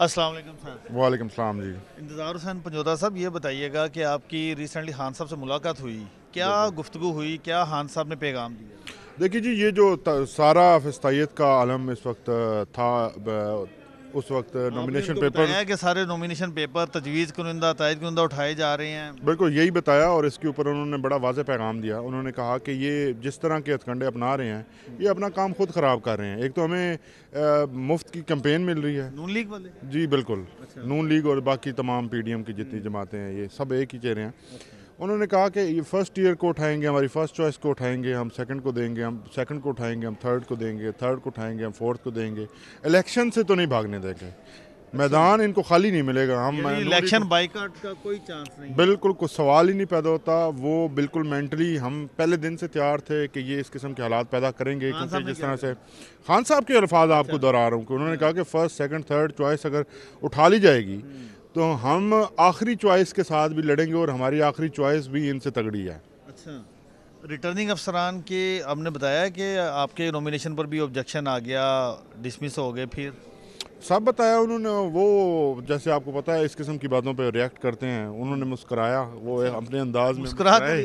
वालेकुम सर वालेकुम सलाम जी इंतज़ार हुसैन पंजोदा साहब ये बताइएगा कि आपकी रिसेंटली खान साहब से मुलाकात हुई क्या गुफ्तु हुई क्या खान साहब ने पैगाम दिया देखिए जी ये जो सारा फस्तायत का आलम इस वक्त था उस वक्त नॉमिनेशन हाँ, पेपर कि सारे नॉमिनेशन पेपर तजवीज़ कुनंदा तायद कुनंदा उठाए जा रहे हैं बिल्कुल यही बताया और इसके ऊपर उन्होंने बड़ा वाज पैगाम दिया उन्होंने कहा कि ये जिस तरह के हथकंडे अपना रहे हैं ये अपना काम खुद ख़राब कर रहे हैं एक तो हमें आ, मुफ्त की कैंपेन मिल रही है नून लीग वाले जी बिल्कुल अच्छा। नून लीग और बाकी तमाम पी डी एम की जितनी जमातें हैं ये सब एक ही चेहरे हैं अच्छा। उन्होंने कहा कि ये फर्स्ट ईयर को उठाएंगे हमारी फर्स्ट चॉइस को उठाएंगे हम सेकंड को देंगे हम सेकंड को उठाएंगे हम थर्ड को देंगे थर्ड को उठाएंगे हम फोर्थ को देंगे इलेक्शन से तो नहीं भागने देंगे मैदान इनको खाली नहीं मिलेगा हम इलेक्शन बाइकाट का कोई चांस नहीं बिल्कुल कुछ सवाल ही नहीं पैदा होता वो बिल्कुल मेंटली हम पहले दिन से तैयार थे कि ये इस किस्म के हालात पैदा करेंगे क्योंकि जिस तरह से खान साहब के अल्फाज आपको अच्छा। दोहरा रहा हूँ कि उन्होंने कहा कि फर्स्ट सेकंड थर्ड चॉइस अगर उठा ली जाएगी हम्म। तो हम आखिरी चॉइस के साथ भी लड़ेंगे और हमारी आखिरी चॉइस भी इनसे तगड़ी है अच्छा रिटर्निंग अफसरान के आपने बताया कि आपके नॉमिनेशन पर भी ऑब्जेक्शन आ गया डिसमिस हो गए फिर सब बताया उन्होंने वो जैसे आपको पता है इस किस्म की बातों पे रिएक्ट करते हैं उन्होंने मुस्कराया वो अच्छा। अपने अंदाज में मुस्कराए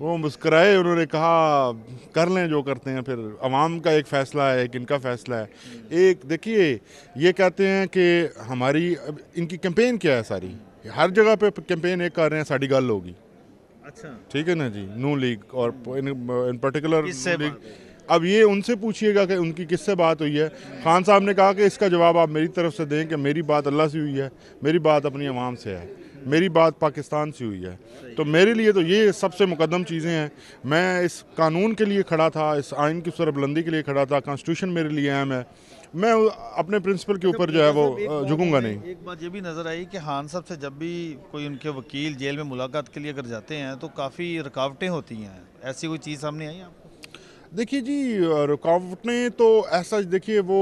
वो मुस्कराए उन्होंने कहा कर लें जो करते हैं फिर आवाम का एक फ़ैसला है एक इनका फ़ैसला है हम्म। एक देखिए ये कहते हैं कि हमारी इनकी कैंपेन क्या है सारी हम्म। हर जगह पे कैंपेन एक कर रहे हैं साड़ी गल होगी अच्छा ठीक है ना जी नू लीग और हम्म। इन, इन पर्टिकुलर लीग अब ये उनसे पूछिएगा कि उनकी किससे बात हुई है खान साहब ने कहा कि इसका जवाब आप मेरी तरफ से दें कि मेरी बात अल्लाह से हुई है मेरी बात अपनी आवाम से है मेरी बात पाकिस्तान से हुई है तो मेरे लिए तो ये सबसे मुकदम चीज़ें हैं मैं इस कानून के लिए खड़ा था इस आइन की सरबलंदी के लिए खड़ा था कॉन्स्टिट्यूशन मेरे लिए अहम है मैं अपने प्रिंसिपल के ऊपर जो है वो झुकूंगा नहीं एक बात ये भी नज़र आई कि खान साहब से जब भी कोई उनके वकील जेल में मुलाकात के लिए अगर जाते हैं तो काफ़ी रुकावटें होती हैं ऐसी कोई चीज़ सामने आई आप देखिए जी रुकावटें तो ऐसा देखिए वो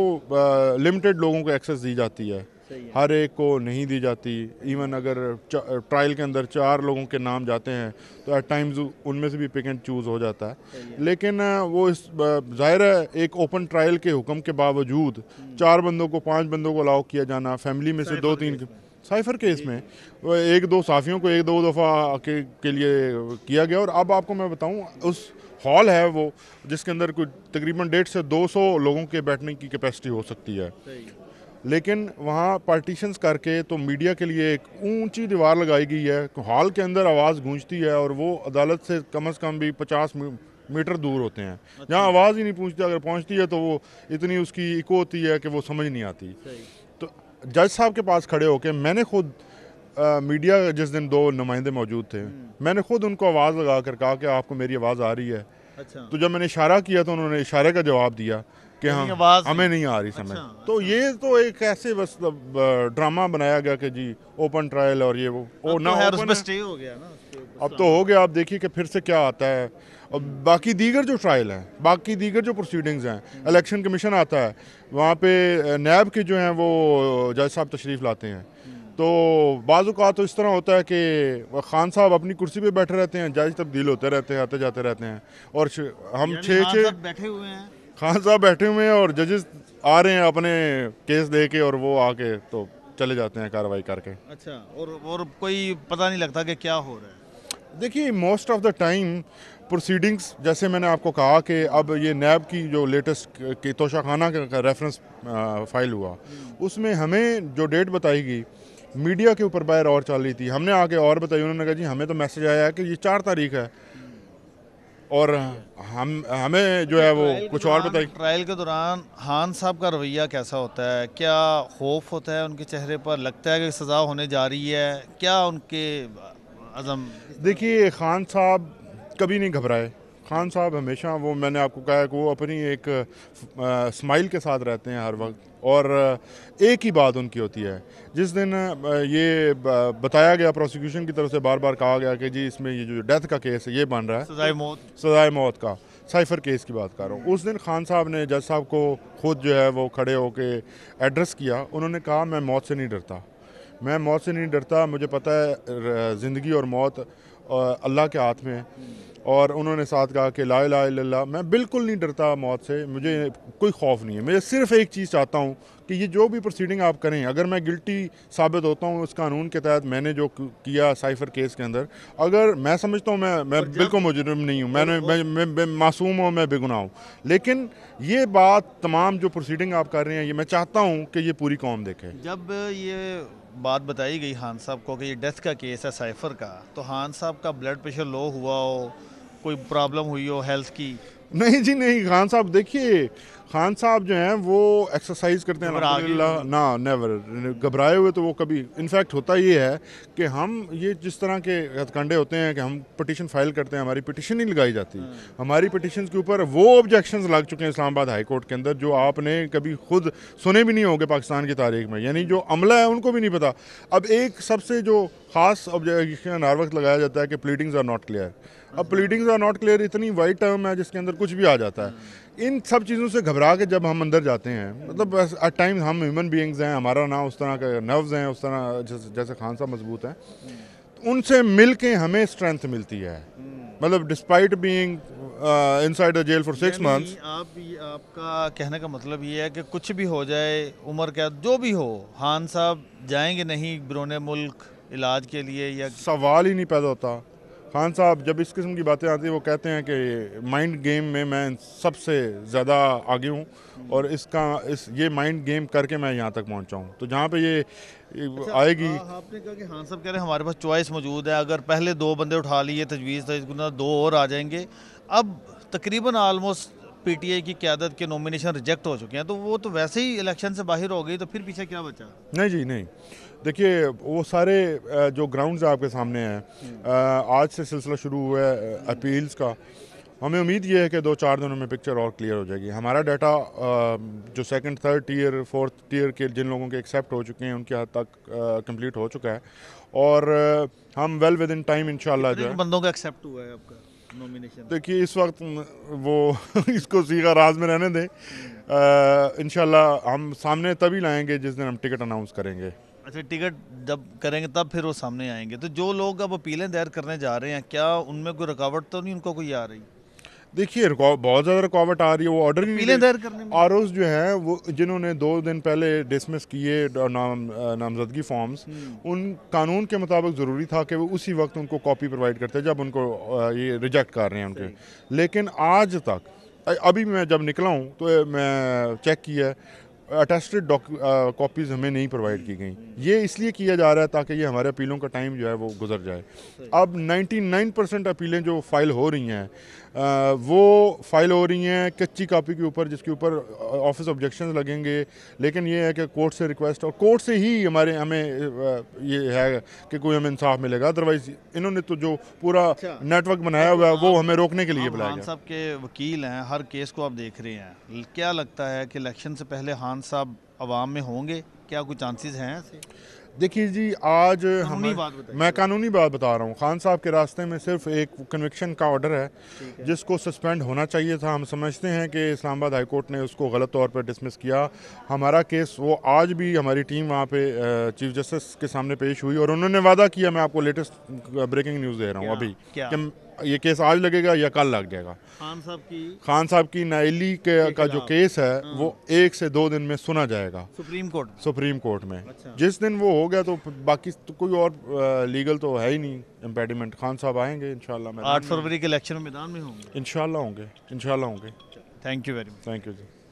लिमिटेड लोगों को एक्सेस दी जाती है हर एक को नहीं दी जाती इवन अगर ट्रायल के अंदर चार लोगों के नाम जाते हैं तो एट टाइम्स उनमें से भी पिक एंड चूज़ हो जाता है लेकिन वो इस ज़ाहिर है एक ओपन ट्रायल के हुक्म के बावजूद हम्म। चार बंदों को पाँच बंदों को अलाउ किया जाना फैमिली में से दो तीन साइफर केस में एक दो साफियों को एक दो दफ़ा के, के लिए किया गया और अब आपको मैं बताऊँ उस हॉल है वो जिसके अंदर कुछ तकरीबन डेढ़ से 200 लोगों के बैठने की कैपेसिटी हो सकती है लेकिन वहाँ पार्टीशंस करके तो मीडिया के लिए एक ऊंची दीवार लगाई गई है तो हॉल के अंदर आवाज़ गूंजती है और वो अदालत से कम से कम भी पचास मीटर दूर होते हैं अच्छा। जहाँ आवाज़ ही नहीं पहुँचती अगर पहुँचती है तो वो इतनी उसकी इको होती है कि वो समझ नहीं आती तो जज साहब के पास खड़े होकर मैंने खुद आ, मीडिया जिस दिन दो नुमाइंदे मौजूद थे हम्म। मैंने खुद उनको आवाज़ लगा कर कहा कि आपको मेरी आवाज़ आ रही है अच्छा। तो जब मैंने इशारा किया तो उन्होंने इशारे का जवाब दिया कि हाँ हमें नहीं आ रही समझ अच्छा, तो अच्छा। ये तो एक ऐसे बस ड्रामा बनाया गया कि जी ओपन ट्रायल और ये वो ओ ना तो ओपन स्टे हो गया ना अब तो, तो हो गया आप देखिए कि फिर से क्या आता है और बाकी दीगर जो ट्रायल हैं बाकी दीगर जो प्रोसीडिंग्स हैं इलेक्शन हम्म। कमीशन आता है वहाँ पे नैब के जो हैं वो जज साहब तशरीफ़ लाते हैं हम्म। तो बाजूका तो इस तरह होता है कि खान साहब अपनी कुर्सी पे बैठे रहते हैं जज तब्दील होते रहते हैं आते जाते रहते हैं और हम छः हाँ, छः बैठे हुए हैं खान साहब बैठे हुए हैं और जजेस आ रहे हैं अपने केस दे के और वो आके तो चले जाते हैं कार्रवाई करके अच्छा और और कोई पता नहीं लगता कि क्या हो रहा है देखिए most of the time proceedings जैसे मैंने आपको कहा कि अब ये नैब की जो लेटेस्ट की तोशा खाना का रेफरेंस फाइल हुआ हम्म। उसमें हमें जो डेट बताई गई मीडिया के ऊपर बाहर और चल रही थी हमने आके और बताई उन्होंने कहा जी हमें तो मैसेज आया है कि ये चार तारीख है और हम हमें जो है वो कुछ और बताइए ट्रायल के दौरान हान साहब का रवैया कैसा होता है क्या खौफ होता है उनके चेहरे पर लगता है कि सज़ा होने जा रही है क्या उनके अज़म देखिए खान साहब कभी नहीं घबराए खान साहब हमेशा वो मैंने आपको कहा है कि वो अपनी एक स्माइल के साथ रहते हैं हर वक्त और एक ही बात उनकी होती है जिस दिन ये बताया गया प्रोसिक्यूशन की तरफ से बार बार कहा गया कि जी इसमें ये जो डेथ का केस है ये बन रहा है सजाए मौत सजाए मौत का साइफर केस की बात कर रहा हूँ उस दिन खान साहब ने जज साहब को खुद जो है वो खड़े होकर एड्रेस किया उन्होंने कहा मैं मौत से नहीं डरता मैं मौत से नहीं डरता मुझे पता है ज़िंदगी और मौत अल्लाह के हाथ में है और उन्होंने साथ कहा कि ला ला ला मैं बिल्कुल नहीं डरता मौत से मुझे कोई खौफ नहीं है मैं सिर्फ एक चीज़ चाहता हूँ कि ये जो भी प्रोसीडिंग आप करें अगर मैं गिल्टी साबित होता हूँ उस कानून के तहत मैंने जो किया साइफर केस के अंदर अगर मैं समझता हूँ मैं मैं बिल्कुल मुजरम नहीं हूँ मैंने मैं, मैं, मैं मासूम हूँ मैं बेगुना हूँ लेकिन ये बात तमाम जो प्रोसीडिंग आप कर रहे हैं ये मैं चाहता हूँ कि ये पूरी कौम देखे जब ये बात बताई गई हान साहब को कि ये डेथ का केस है साइफर का तो हान साहब का ब्लड प्रेशर लो हुआ हो कोई प्रॉब्लम हुई हो हेल्थ की नहीं जी नहीं खान साहब देखिए खान साहब जो हैं वो एक्सरसाइज करते हैं अलहमदिल्ला ना नेवर घबराए हुए तो वो कभी इनफैक्ट होता ये है कि हम ये जिस तरह के हथकंडे होते हैं कि हम पटिशन फाइल करते हैं हमारी पटिशन ही लगाई जाती है हम्म। हमारी पटिशन के ऊपर वो ऑब्जेक्शन लग चुके हैं इस्लामाबाद हाई कोर्ट के अंदर जो आपने कभी खुद सुने भी नहीं होंगे पाकिस्तान की तारीख में यानी जो अमला है उनको भी नहीं पता अब एक सबसे जो खास ऑब्जेक्शन हर वक्त लगाया जाता है कि प्लीडिंग्स आर नॉट क्लियर अब प्लीडिंग्स आर नॉट क्लियर इतनी वाइड टर्म है जिसके अंदर कुछ भी आ जाता है इन सब चीज़ों से घबरा के जब हम अंदर जाते हैं मतलब एट टाइम हम ह्यूमन बींग्स हैं हमारा ना उस तरह का नर्व्स हैं उस तरह जैसे, जैसे खान साहब मजबूत हैं तो उनसे मिल के हमें स्ट्रेंथ मिलती है मतलब despite being inside the jail for six months आप आपका कहने का मतलब ये है कि कुछ भी हो जाए उम्र क्या जो भी हो खान साहब जाएंगे नहीं बिरोने मुल्क इलाज के लिए या सवाल ही नहीं पैदा होता खान साहब जब इस किस्म की बातें आती हैं वो कहते हैं कि माइंड गेम में मैं सबसे ज़्यादा आगे हूँ और इसका इस ये माइंड गेम करके मैं यहाँ तक पहुँचा हूँ तो जहाँ पे ये अच्छा, आएगी हाँ, आपने कहा कि खान साहब कह रहे हैं हमारे पास चॉइस मौजूद है अगर पहले दो बंदे उठा लिए तजवीज़ तजवीज़ तो दो और आ जाएंगे अब तकरीबन आलमोस्ट पीटीआई की क्यादत के नॉमिनेशन रिजेक्ट हो चुके हैं तो वो तो वैसे ही इलेक्शन से बाहर हो गई तो फिर पीछे क्या बचा नहीं जी नहीं देखिए वो सारे जो ग्राउंड्स आपके सामने हैं आज से सिलसिला शुरू हुआ है अपील्स का हमें उम्मीद ये है कि दो चार दिनों में पिक्चर और क्लियर हो जाएगी हमारा डाटा जो second third tier fourth tier के जिन लोगों के एक्सेप्ट हो चुके हैं उनके हद तक कंप्लीट हो चुका है और हम वेल विद इन टाइम इन जो बंदों का एक्सेप्ट हुआ है आपका नॉमिनेशन देखिए इस वक्त वो इसको सीधा राज में रहने दें हम्म। इन हम सामने तभी लाएंगे जिस दिन हम टिकट अनाउंस करेंगे अच्छा टिकट जब करेंगे तब फिर वो सामने आएंगे तो जो लोग अब अपीलें दायर करने जा रहे हैं क्या उनमें कोई रुकावट तो नहीं उनको कोई आ रही देखिए बहुत ज़्यादा रुकावट आ रही है वो ऑर्डर ही नहीं दायर करने जो हैं वो जिन्होंने दो दिन पहले डिसमिस किए नाम नामजदगी फॉर्म्स हम्म। उन कानून के मुताबिक ज़रूरी था कि वो उसी वक्त उनको कॉपी प्रोवाइड करते जब उनको ये रिजेक्ट कर रहे हैं उनके लेकिन आज तक अभी मैं जब निकला हूँ तो मैं चेक किया अटेस्टेड कॉपीज़ हमें नहीं प्रोवाइड की गई ये इसलिए किया जा रहा है ताकि ये हमारे अपीलों का टाइम जो है वो गुजर जाए अब 99 परसेंट अपीलें जो फाइल हो रही हैं वो फाइल हो रही हैं कच्ची कापी के ऊपर जिसके ऊपर ऑफिस ऑब्जेक्शन लगेंगे लेकिन ये है कि कोर्ट से रिक्वेस्ट और कोर्ट से ही हमारे हमें ये है कि कोई हमें इंसाफ मिलेगा अदरवाइज इन्होंने तो जो पूरा नेटवर्क अच्छा। बनाया हुआ है वो हमें रोकने के लिए बुलाया साहब के वकील हैं हर केस को आप देख रहे हैं क्या लगता है कि इलेक्शन से पहले हान साहब आवाम में होंगे क्या कोई चांसेस हैं देखिए जी आज हम मैं कानूनी बात बता रहा हूँ खान साहब के रास्ते में सिर्फ एक कन्विक्शन का ऑर्डर है जिसको सस्पेंड होना चाहिए था हम समझते हैं कि इस्लामाबाद हाईकोर्ट ने उसको गलत तौर पर डिसमिस किया हमारा केस वो आज भी हमारी टीम वहाँ पे चीफ जस्टिस के सामने पेश हुई और उन्होंने वादा किया मैं आपको लेटेस्ट ब्रेकिंग न्यूज़ दे रहा हूँ अभी ये केस आज लगेगा या कल लग जाएगा खान साहब की खान साहब की नाइली के, के का जो केस है हाँ। वो एक से दो दिन में सुना जाएगा सुप्रीम कोर्ट सुप्रीम कोर्ट में अच्छा। जिस दिन वो हो गया तो बाकी तो कोई और लीगल तो है ही नहीं इम्पेडिमेंट खान साहब आएंगे इनशाला आठ फरवरी के इलेक्शन मैदान में होंगे इनशाला होंगे इनशाला होंगे thank you very much thank you ji